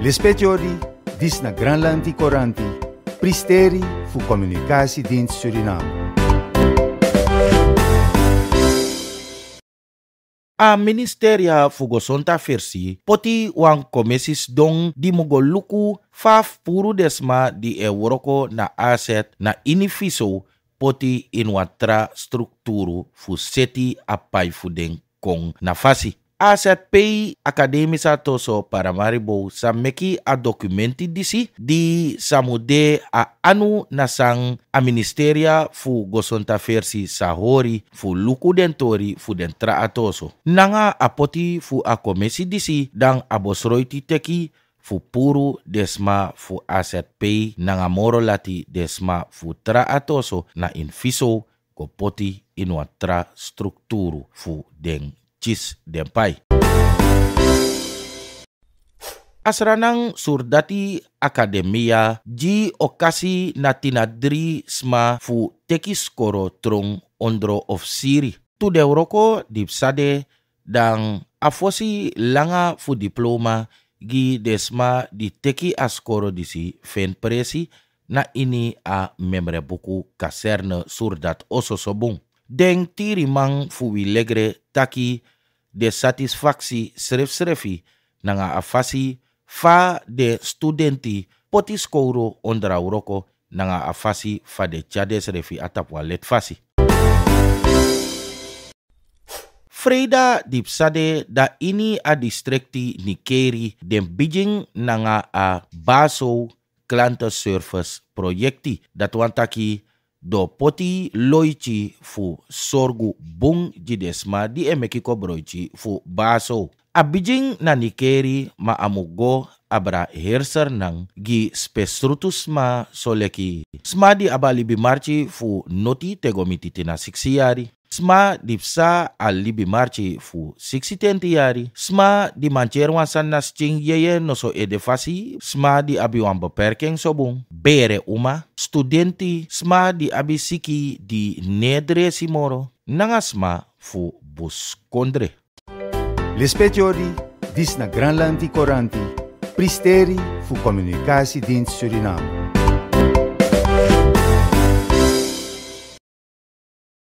Lispetiori, Disna Granlanti Coranti, Pristeri voor Communicatiedienst Suriname. a ministeria fu gosonta versi poti wang komesis dong di luku faf puru desma di e na aset na inifiso poti in wan strukturu fu seti apai fu den kong na fasi aset akademi Academisa Toso sa sameki a dokumenti disi di samude a anu nasang a Ministeria fu gosonta versi sahori fu luku dentori fu dentra atoso. Nanga apoti fu a komesi disi dan abosroiti teki fu puru desma fu aset pei nanga moro lati desma fu tra atoso na infiso kopoti inuatra strukturu fu den Cis Dempai. asranang surdati akademia ji okasi natinadri sma fu teki skoro trung ondro of siri tu deuroko dipsade dan afosi langa fu diploma gi desma di teki askoro disi fen presi na ini a memre buku kaserne surdat ososobung. Deng tiri mang fuwi legre taki de satisfaksi sref-srefi nanga afasi fa de studenti poti skouro ondra uroko nanga afasi fa de chade srefi atapwa let fasi Freda dipsade da ini a distrikti Nikeri den Beijing nanga a Baso surface proyekti datuan taki do poti loichi fu sorgu bung jidesma di emeki kobroyci fu baso abijing nanikeri ma amugo abra herser nang gi spesrutus ma soleki smadi abalibi marchi fu noti tegomiti tina siksiyari Sma di psa libi marchi fu 60 yari. Sma di mancher wan nas ching yeye no so edefasi. Sma di abi wan beperking Bere uma. Studenti sma di abi siki di nedresimoro. Nangasma Nanga sma fu bus kondre. Lespetiori, dis na Granlandi Coranti. Pristeri fu din Suriname.